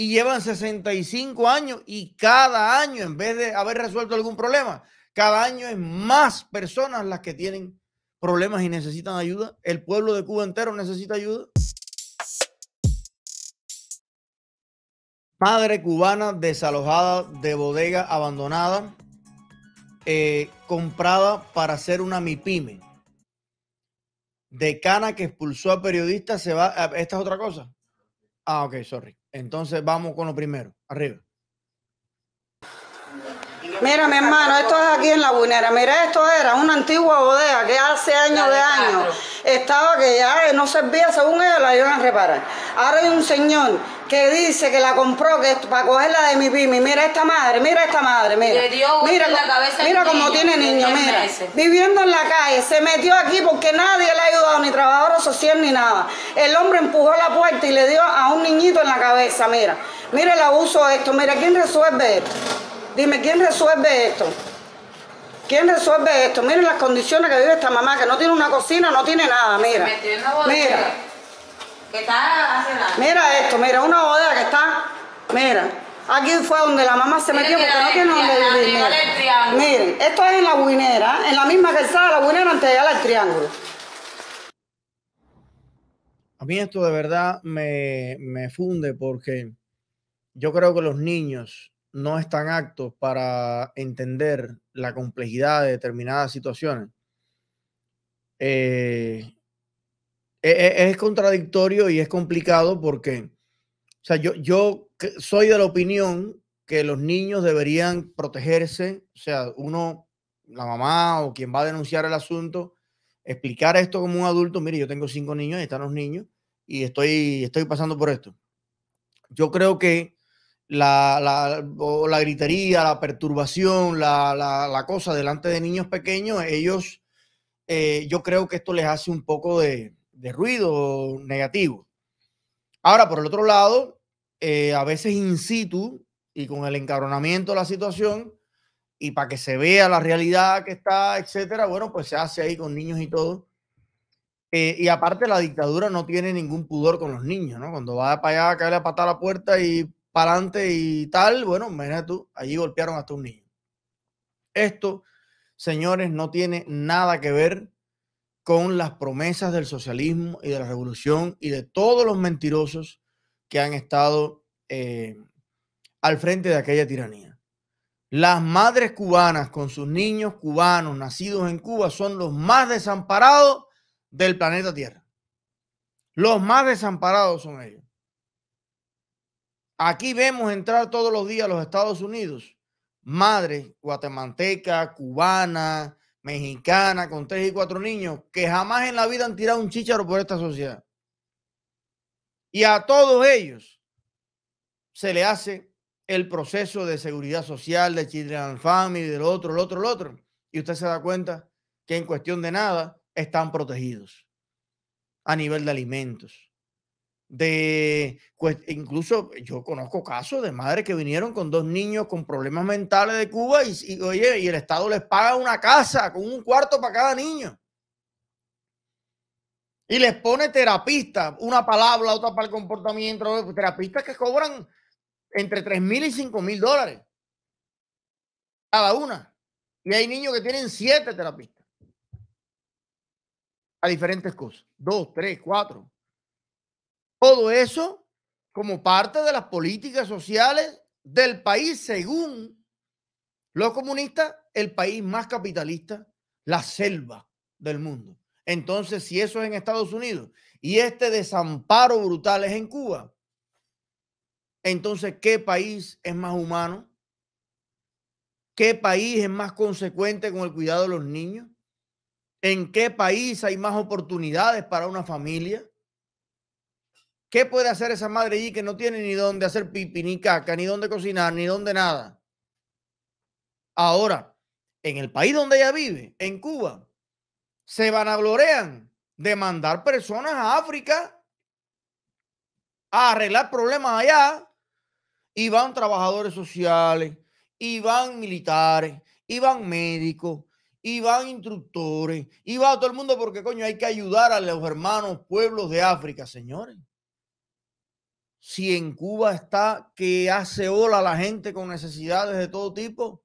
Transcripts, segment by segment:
y llevan 65 años y cada año, en vez de haber resuelto algún problema, cada año es más personas las que tienen problemas y necesitan ayuda. El pueblo de Cuba entero necesita ayuda. Madre cubana desalojada de bodega abandonada, eh, comprada para hacer una MIPYME. Decana que expulsó a periodistas se va. Esta es otra cosa. Ah, ok, sorry. Entonces vamos con lo primero, arriba. Mira, mi hermano, esto es aquí en La Buinera. Mira, esto era una antigua bodega que hace años de años estaba que ya no servía, según ellos la iban a reparar. Ahora hay un señor que dice que la compró que para cogerla de mi pimi. Mira esta madre, mira esta madre, mira. Le dio mira, la cabeza mira cómo tiene niño, mira. Viviendo en la calle, se metió aquí porque nadie le ha ayudado, ni trabajador social ni nada. El hombre empujó la puerta y le dio a un niñito en la cabeza, mira. Mira el abuso de esto, mira, ¿quién resuelve esto? Dime, ¿quién resuelve esto? ¿Quién resuelve esto? Miren las condiciones que vive esta mamá, que no tiene una cocina, no tiene nada, mira. Mira. Mira esto, mira, una bodega que está. Mira. Aquí fue donde la mamá se metió porque no tiene donde vivir. Miren, esto es en la buinera, en la misma que está la buinera antes de al triángulo. A mí esto de verdad me, me funde porque yo creo que los niños no están aptos para entender la complejidad de determinadas situaciones, eh, e, e, es, contradictorio y es complicado porque, o sea, yo, yo soy de la opinión que los niños deberían protegerse, o sea, uno, la mamá o quien va a denunciar el asunto, explicar esto como un adulto, mire, yo tengo cinco niños, ahí están los niños, y estoy, estoy pasando por esto. Yo creo que la, la gritería, la perturbación, la, cosa delante de niños pequeños, ellos, eh, yo creo que esto les hace un poco de, ruido negativo. Ahora, por el otro lado, eh, a veces in situ y con el encabronamiento de la situación y para que se vea la realidad que está, etcétera, bueno, pues se hace ahí con niños y todo. Eh, y aparte la dictadura no tiene ningún pudor con los niños, ¿no? Cuando va para allá, cae la pata a la puerta y adelante y tal, bueno, imagínate tú, allí golpearon hasta un niño. Esto, señores, no tiene nada que ver con las promesas del socialismo y de la revolución y de todos los mentirosos que han estado eh, al frente de aquella tiranía. Las madres cubanas con sus niños cubanos nacidos en Cuba son los más desamparados del planeta Tierra. Los más desamparados son ellos. Aquí vemos entrar todos los días a los Estados Unidos madres guatemaltecas, cubanas, mexicanas, con tres y cuatro niños, que jamás en la vida han tirado un chícharo por esta sociedad. Y a todos ellos se le hace el proceso de seguridad social, de Children Family, del otro, el otro, el otro. Y usted se da cuenta que en cuestión de nada están protegidos a nivel de alimentos de, pues, incluso yo conozco casos de madres que vinieron con dos niños con problemas mentales de Cuba y, oye, y el Estado les paga una casa con un cuarto para cada niño. Y les pone terapistas, una palabra, otra para el comportamiento, pues, terapistas que cobran entre 3 mil y 5 mil dólares cada una. Y hay niños que tienen siete terapistas a diferentes cosas, dos, tres, cuatro. Todo eso como parte de las políticas sociales del país, según los comunistas, el país más capitalista, la selva del mundo. Entonces, si eso es en Estados Unidos y este desamparo brutal es en Cuba, entonces, ¿qué país es más humano? ¿Qué país es más consecuente con el cuidado de los niños? ¿En qué país hay más oportunidades para una familia? ¿Qué puede hacer esa madre allí que no tiene ni dónde hacer pipi, ni caca, ni dónde cocinar, ni dónde nada? Ahora, en el país donde ella vive, en Cuba, se van a glorear de mandar personas a África a arreglar problemas allá y van trabajadores sociales, y van militares, y van médicos, y van instructores, y va todo el mundo porque coño hay que ayudar a los hermanos pueblos de África, señores si en Cuba está que hace ola a la gente con necesidades de todo tipo,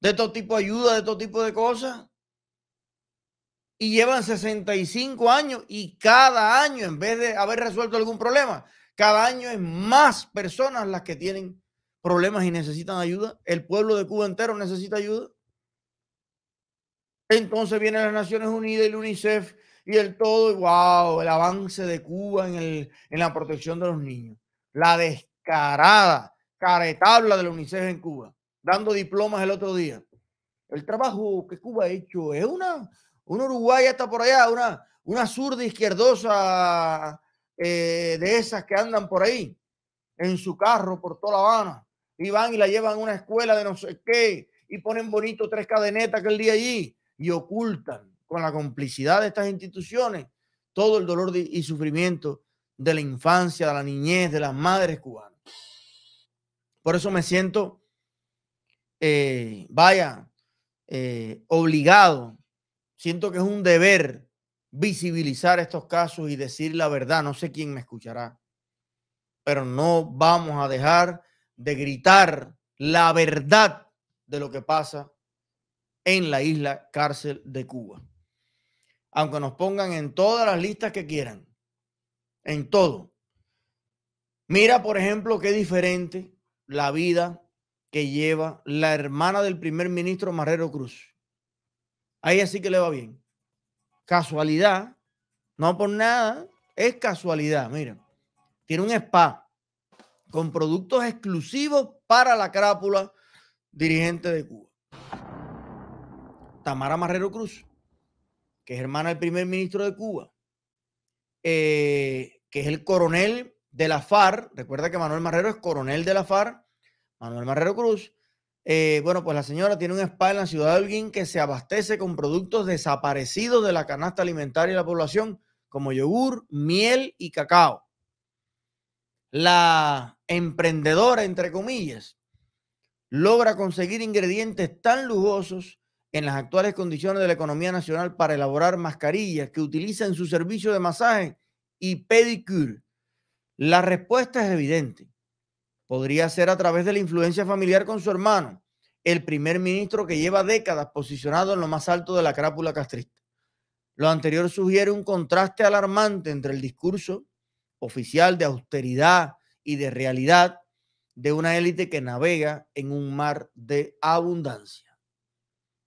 de todo tipo de ayuda, de todo tipo de cosas. Y llevan 65 años y cada año, en vez de haber resuelto algún problema, cada año es más personas las que tienen problemas y necesitan ayuda. El pueblo de Cuba entero necesita ayuda. Entonces vienen las Naciones Unidas y el UNICEF y el todo, wow, el avance de Cuba en, el, en la protección de los niños. La descarada caretabla de la UNICEF en Cuba, dando diplomas el otro día. El trabajo que Cuba ha hecho es una, una uruguaya está por allá, una, una zurda izquierdosa eh, de esas que andan por ahí en su carro por toda La Habana y van y la llevan a una escuela de no sé qué y ponen bonito tres cadenetas que el día allí y ocultan con la complicidad de estas instituciones, todo el dolor y sufrimiento de la infancia, de la niñez, de las madres cubanas. Por eso me siento, eh, vaya, eh, obligado, siento que es un deber visibilizar estos casos y decir la verdad. No sé quién me escuchará, pero no vamos a dejar de gritar la verdad de lo que pasa en la isla cárcel de Cuba aunque nos pongan en todas las listas que quieran, en todo. Mira, por ejemplo, qué diferente la vida que lleva la hermana del primer ministro Marrero Cruz. Ahí así sí que le va bien. Casualidad, no por nada, es casualidad. Mira, tiene un spa con productos exclusivos para la crápula dirigente de Cuba. Tamara Marrero Cruz que es hermana del primer ministro de Cuba, eh, que es el coronel de la FARC. Recuerda que Manuel Marrero es coronel de la FARC, Manuel Marrero Cruz. Eh, bueno, pues la señora tiene un spa en la ciudad de Alguien que se abastece con productos desaparecidos de la canasta alimentaria de la población, como yogur, miel y cacao. La emprendedora, entre comillas, logra conseguir ingredientes tan lujosos en las actuales condiciones de la economía nacional para elaborar mascarillas que utiliza en su servicio de masaje y pedicure? La respuesta es evidente. Podría ser a través de la influencia familiar con su hermano, el primer ministro que lleva décadas posicionado en lo más alto de la crápula castrista. Lo anterior sugiere un contraste alarmante entre el discurso oficial de austeridad y de realidad de una élite que navega en un mar de abundancia.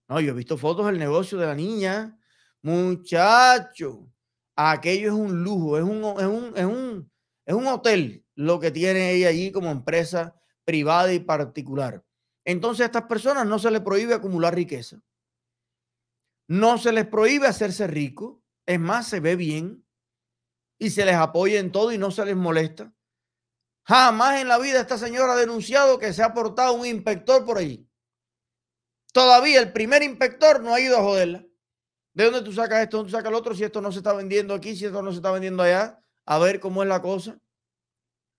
No, yo he visto fotos del negocio de la niña. Muchacho, aquello es un lujo, es un, es un, es un hotel lo que tiene ella allí como empresa privada y particular. Entonces a estas personas no se les prohíbe acumular riqueza. No se les prohíbe hacerse rico. Es más, se ve bien y se les apoya en todo y no se les molesta. Jamás en la vida esta señora ha denunciado que se ha portado un inspector por allí. Todavía el primer inspector no ha ido a joderla. ¿De dónde tú sacas esto? ¿Dónde tú sacas el otro? Si esto no se está vendiendo aquí, si esto no se está vendiendo allá, a ver cómo es la cosa.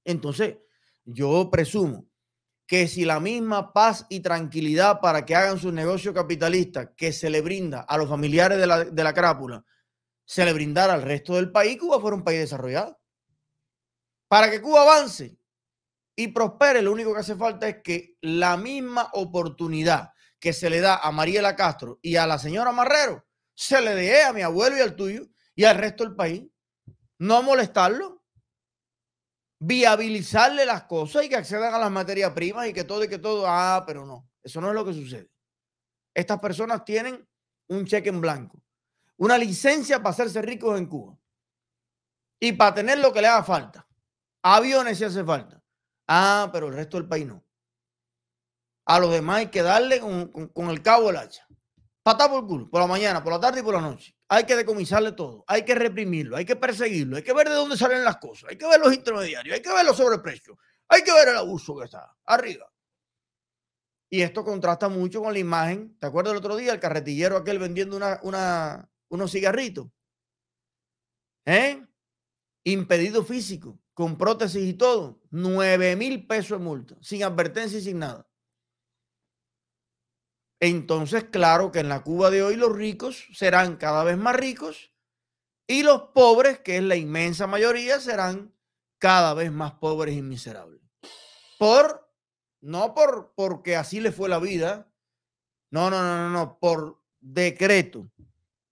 Entonces, yo presumo que si la misma paz y tranquilidad para que hagan su negocio capitalista que se le brinda a los familiares de la, de la crápula, se le brindara al resto del país, Cuba fuera un país desarrollado. Para que Cuba avance y prospere, lo único que hace falta es que la misma oportunidad que se le da a Mariela Castro y a la señora Marrero, se le dé a mi abuelo y al tuyo y al resto del país. No molestarlo. Viabilizarle las cosas y que accedan a las materias primas y que todo y que todo. Ah, pero no. Eso no es lo que sucede. Estas personas tienen un cheque en blanco, una licencia para hacerse ricos en Cuba y para tener lo que le haga falta. Aviones si hace falta. Ah, pero el resto del país no. A los demás hay que darle con, el cabo del hacha. Patá por culo, por la mañana, por la tarde y por la noche. Hay que decomisarle todo, hay que reprimirlo, hay que perseguirlo, hay que ver de dónde salen las cosas, hay que ver los intermediarios, hay que ver los sobreprecios, hay que ver el abuso que está arriba. Y esto contrasta mucho con la imagen. ¿Te acuerdas el otro día? El carretillero aquel vendiendo unos cigarritos. ¿Eh? Impedido físico, con prótesis y todo. 9 mil pesos de multa, sin advertencia y sin nada entonces claro que en la Cuba de hoy los ricos serán cada vez más ricos y los pobres, que es la inmensa mayoría, serán cada vez más pobres y miserables. Por, no por porque así le fue la vida, no, no, no, no, no, por decreto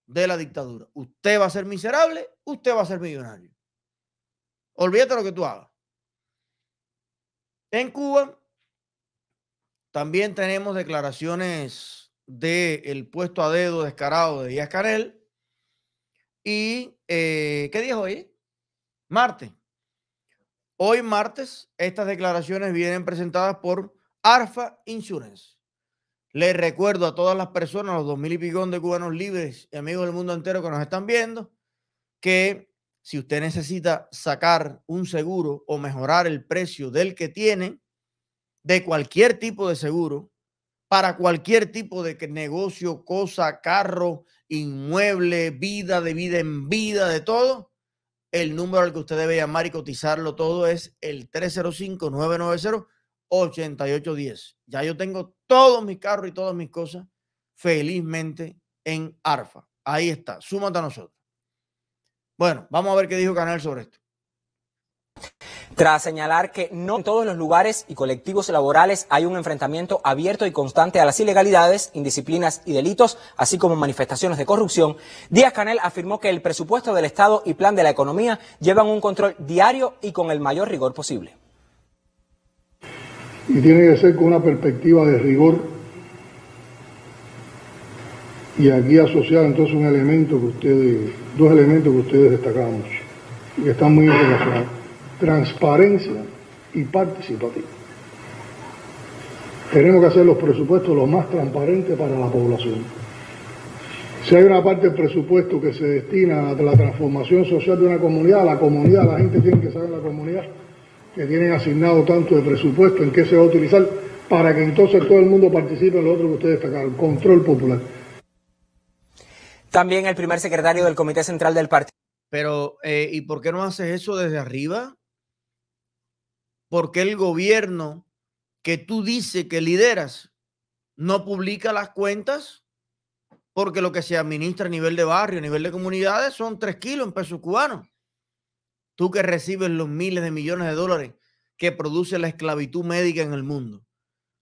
de la dictadura. Usted va a ser miserable, usted va a ser millonario. Olvídate lo que tú hagas. En Cuba también tenemos declaraciones del puesto a dedo descarado de Díaz Canel. Y, eh, ¿qué día hoy? Martes. Hoy martes, estas declaraciones vienen presentadas por ARFA Insurance. Les recuerdo a todas las personas, los dos mil y de cubanos libres y amigos del mundo entero que nos están viendo, que si usted necesita sacar un seguro o mejorar el precio del que tiene, de cualquier tipo de seguro para cualquier tipo de negocio, cosa, carro, inmueble, vida, de vida en vida, de todo, el número al que usted debe llamar y cotizarlo todo es el 305-990-8810. Ya yo tengo todos mis carros y todas mis cosas felizmente en ARFA. Ahí está, súmate a nosotros. Bueno, vamos a ver qué dijo Canal sobre esto tras señalar que no en todos los lugares y colectivos laborales hay un enfrentamiento abierto y constante a las ilegalidades, indisciplinas y delitos, así como manifestaciones de corrupción, Díaz Canel afirmó que el presupuesto del Estado y plan de la economía llevan un control diario y con el mayor rigor posible. Y tiene que ser con una perspectiva de rigor y aquí asociado entonces un elemento que ustedes, dos elementos que ustedes destacamos y que están muy relacionados transparencia y participativa. Tenemos que hacer los presupuestos lo más transparentes para la población. Si hay una parte del presupuesto que se destina a la transformación social de una comunidad, la comunidad, la gente tiene que saber la comunidad que tienen asignado tanto de presupuesto, en qué se va a utilizar, para que entonces todo el mundo participe en lo otro que ustedes destacaron, control popular. También el primer secretario del Comité Central del Partido. Pero, eh, ¿y por qué no haces eso desde arriba? porque el gobierno que tú dices que lideras no publica las cuentas, porque lo que se administra a nivel de barrio, a nivel de comunidades, son tres kilos en pesos cubanos. Tú que recibes los miles de millones de dólares que produce la esclavitud médica en el mundo,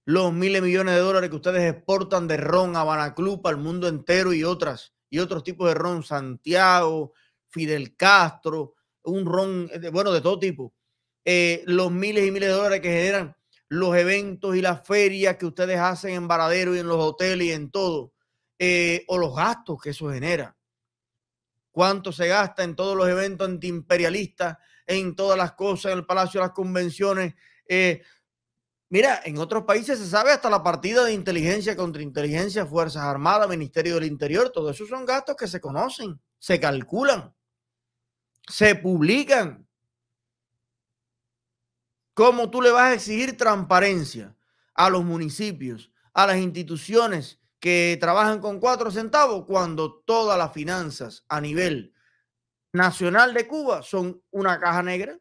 los miles de millones de dólares que ustedes exportan de ron a Banaclub al mundo entero y otras, y otros tipos de ron, Santiago, Fidel Castro, un ron, eh, bueno, de todo tipo eh, los miles y miles de dólares que generan los eventos y las ferias que ustedes hacen en Varadero y en los hoteles y en todo, eh, o los gastos que eso genera. ¿Cuánto se gasta en todos los eventos antiimperialistas, en todas las cosas, en el Palacio de las Convenciones? Eh, mira, en otros países se sabe hasta la partida de inteligencia contra inteligencia, Fuerzas Armadas, Ministerio del Interior, todo eso son gastos que se conocen, se calculan, se publican, ¿Cómo tú le vas a exigir transparencia a los municipios, a las instituciones que trabajan con cuatro centavos cuando todas las finanzas a nivel nacional de Cuba son una caja negra?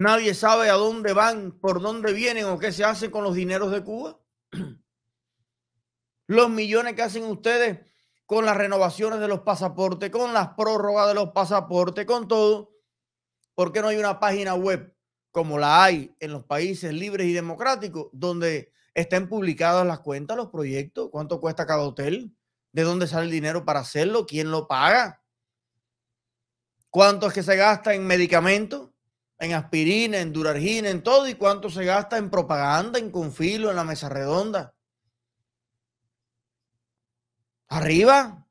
Nadie sabe a dónde van, por dónde vienen o qué se hace con los dineros de Cuba. Los millones que hacen ustedes con las renovaciones de los pasaportes, con las prórrogas de los pasaportes, con todo. ¿Por qué no hay una página web como la hay en los países libres y democráticos donde estén publicadas las cuentas, los proyectos, cuánto cuesta cada hotel, de dónde sale el dinero para hacerlo, quién lo paga, cuánto es que se gasta en medicamentos, en aspirina, en durargina, en todo, y cuánto se gasta en propaganda, en confilo, en la mesa redonda. Arriba.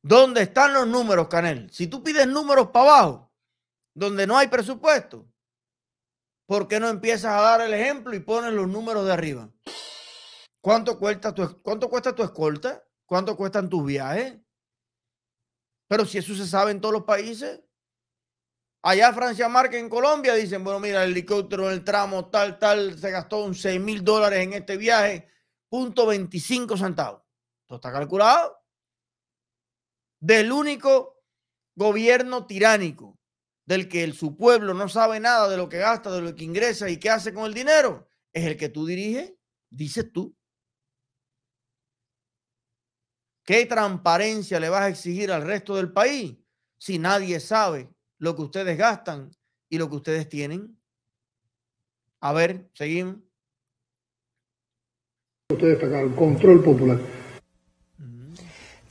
¿Dónde están los números, Canel? Si tú pides números para abajo, donde no hay presupuesto, ¿por qué no empiezas a dar el ejemplo y pones los números de arriba? ¿Cuánto cuesta tu, cuánto cuesta tu escolta? ¿Cuánto cuestan tus viajes? Pero si eso se sabe en todos los países, allá Francia Marca en Colombia dicen, bueno, mira, el helicóptero en el tramo tal, tal, se gastó un mil dólares en este viaje, punto 25 centavos. Todo está calculado. Del único gobierno tiránico del que el, su pueblo no sabe nada de lo que gasta, de lo que ingresa y qué hace con el dinero, es el que tú diriges, dices tú. ¿Qué transparencia le vas a exigir al resto del país si nadie sabe lo que ustedes gastan y lo que ustedes tienen? A ver, seguimos. Ustedes control popular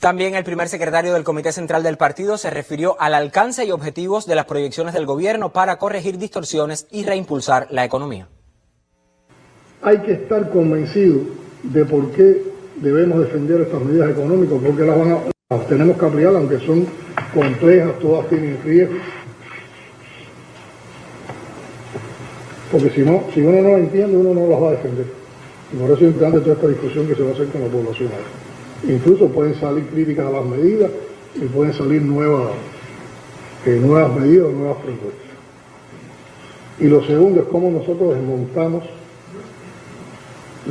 también el primer secretario del Comité Central del Partido se refirió al alcance y objetivos de las proyecciones del gobierno para corregir distorsiones y reimpulsar la economía. Hay que estar convencido de por qué debemos defender estas medidas económicas, porque las, tenemos que ampliar, aunque son complejas, todas tienen riesgo. Porque si, no, si uno no las entiende, uno no las va a defender. Y por eso es importante toda esta discusión que se va a hacer con la población. Incluso pueden salir críticas a las medidas y pueden salir nuevas, eh, nuevas medidas, nuevas propuestas. Y lo segundo es cómo nosotros desmontamos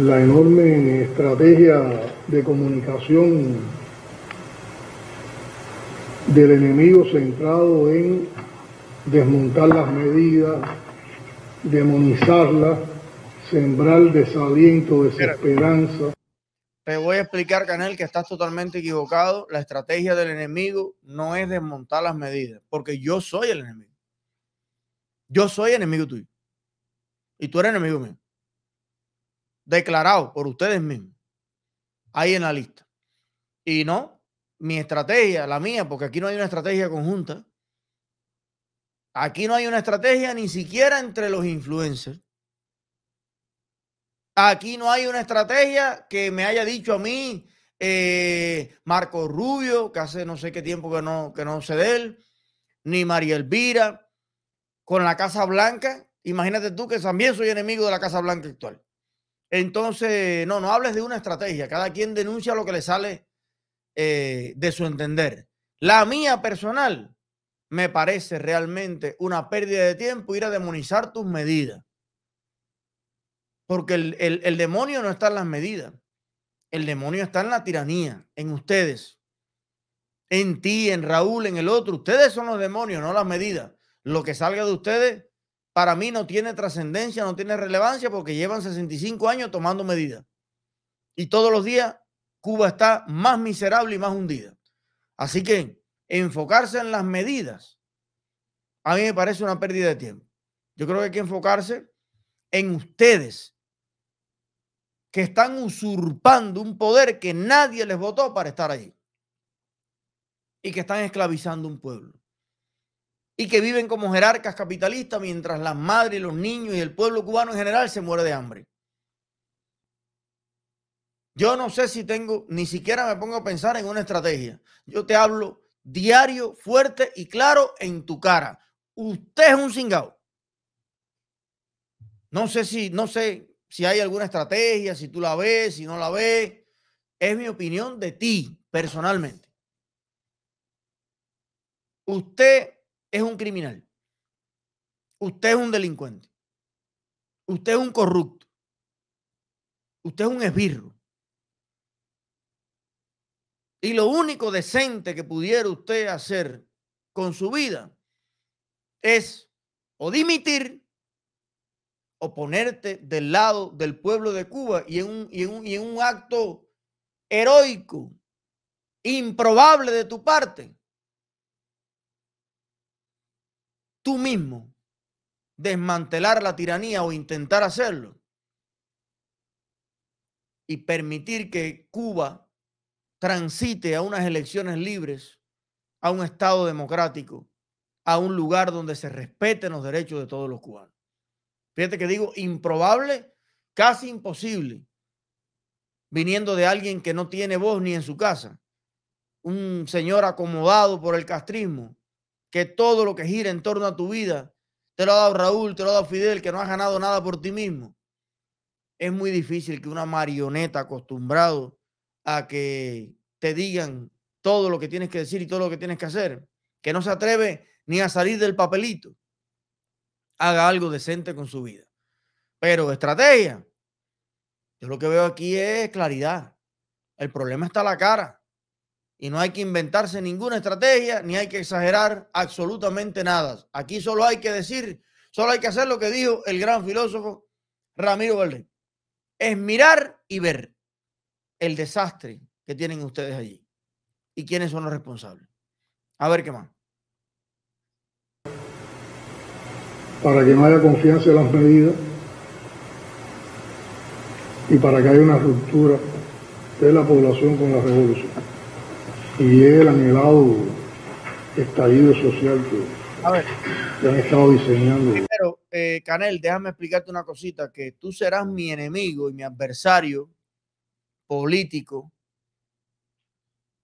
la enorme estrategia de comunicación del enemigo centrado en desmontar las medidas, demonizarlas, sembrar desaliento, desesperanza. Te voy a explicar, Canel, que estás totalmente equivocado. La estrategia del enemigo no es desmontar las medidas, porque yo soy el enemigo. Yo soy enemigo tuyo. Y tú eres enemigo mío. Declarado por ustedes mismos. Ahí en la lista. Y no, mi estrategia, la mía, porque aquí no hay una estrategia conjunta. Aquí no hay una estrategia ni siquiera entre los influencers. Aquí no hay una estrategia que me haya dicho a mí eh, Marco Rubio, que hace no sé qué tiempo que no, que no sé de él, ni María Elvira, con la Casa Blanca. Imagínate tú que también soy enemigo de la Casa Blanca actual. Entonces, no, no hables de una estrategia. Cada quien denuncia lo que le sale eh, de su entender. La mía personal me parece realmente una pérdida de tiempo ir a demonizar tus medidas. Porque el, demonio no está en las medidas. El demonio está en la tiranía, en ustedes. En ti, en Raúl, en el otro. Ustedes son los demonios, no las medidas. Lo que salga de ustedes, para mí no tiene trascendencia, no tiene relevancia, porque llevan 65 años tomando medidas. Y todos los días Cuba está más miserable y más hundida. Así que enfocarse en las medidas, a mí me parece una pérdida de tiempo. Yo creo que hay que enfocarse en ustedes, que están usurpando un poder que nadie les votó para estar allí. Y que están esclavizando un pueblo. Y que viven como jerarcas capitalistas mientras las madres, los niños y el pueblo cubano en general se muere de hambre. Yo no sé si tengo, ni siquiera me pongo a pensar en una estrategia. Yo te hablo diario, fuerte y claro en tu cara. Usted es un cingado. No sé si, no sé, si hay alguna estrategia, si tú la ves, si no la ves. Es mi opinión de ti personalmente. Usted es un criminal. Usted es un delincuente. Usted es un corrupto. Usted es un esbirro. Y lo único decente que pudiera usted hacer con su vida es o dimitir o ponerte del lado del pueblo de Cuba y en un, y en un acto heroico, improbable de tu parte, tú mismo desmantelar la tiranía o intentar hacerlo y permitir que Cuba transite a unas elecciones libres, a un Estado democrático, a un lugar donde se respeten los derechos de todos los cubanos. Fíjate que digo improbable, casi imposible, viniendo de alguien que no tiene voz ni en su casa. Un señor acomodado por el castrismo, que todo lo que gira en torno a tu vida te lo ha dado Raúl, te lo ha dado Fidel, que no has ganado nada por ti mismo. Es muy difícil que una marioneta acostumbrado a que te digan todo lo que tienes que decir y todo lo que tienes que hacer, que no se atreve ni a salir del papelito haga algo decente con su vida. Pero estrategia, yo lo que veo aquí es claridad. El problema está a la cara. Y no hay que inventarse ninguna estrategia, ni hay que exagerar absolutamente nada. Aquí solo hay que decir, solo hay que hacer lo que dijo el gran filósofo Ramiro Valdés. Es mirar y ver el desastre que tienen ustedes allí. ¿Y quiénes son los responsables? A ver qué más. para que no haya confianza en las medidas y para que haya una ruptura de la población con la revolución y el anhelado estallido social que, han estado diseñando. Pero, eh, Canel, déjame explicarte una cosita, que tú serás mi enemigo y mi adversario político,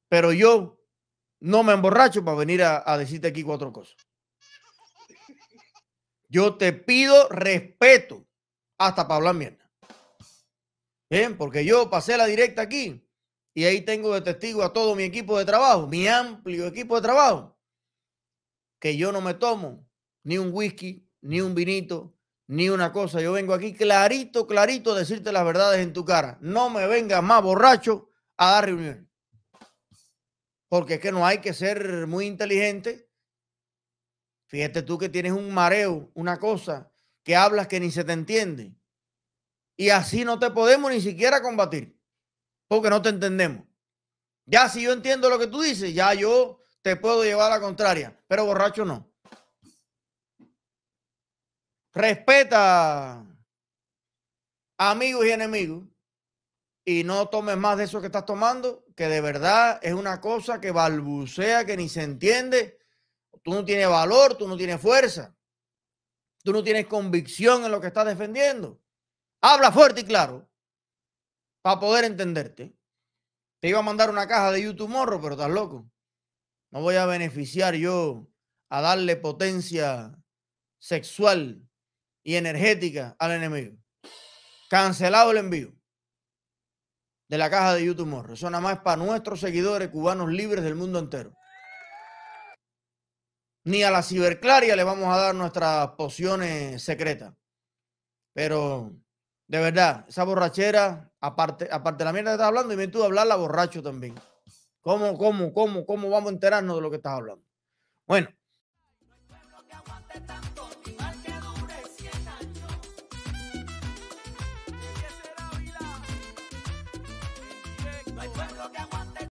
pero yo no me emborracho para venir a decirte aquí cuatro cosas. Yo te pido respeto hasta para hablar mierda. Bien, porque yo pasé la directa aquí y ahí tengo de testigo a todo mi equipo de trabajo, mi amplio equipo de trabajo, que yo no me tomo ni un whisky, ni un vinito, ni una cosa. Yo vengo aquí clarito, clarito a decirte las verdades en tu cara. No me vengas más borracho a dar reunión. Porque es que no hay que ser muy inteligente Fíjate tú que tienes un mareo, una cosa, que hablas que ni se te entiende. Y así no te podemos ni siquiera combatir, porque no te entendemos. Ya si yo entiendo lo que tú dices, ya yo te puedo llevar a la contraria, pero borracho no. Respeta amigos y enemigos y no tomes más de eso que estás tomando, que de verdad es una cosa que balbucea, que ni se entiende tú no tienes valor, tú no tienes fuerza, tú no tienes convicción en lo que estás defendiendo. Habla fuerte y claro para poder entenderte. Te iba a mandar una caja de YouTube morro, pero estás loco. No voy a beneficiar yo a darle potencia sexual y energética al enemigo. Cancelado el envío de la caja de YouTube Morro. Eso nada más es para nuestros seguidores cubanos libres del mundo entero ni a la ciberclaria le vamos a dar nuestras pociones secretas. Pero de verdad, esa borrachera, aparte, aparte de la mierda que estás hablando, y me tú hablarla borracho también. ¿Cómo, cómo, cómo, cómo vamos a enterarnos de lo que estás hablando? Bueno.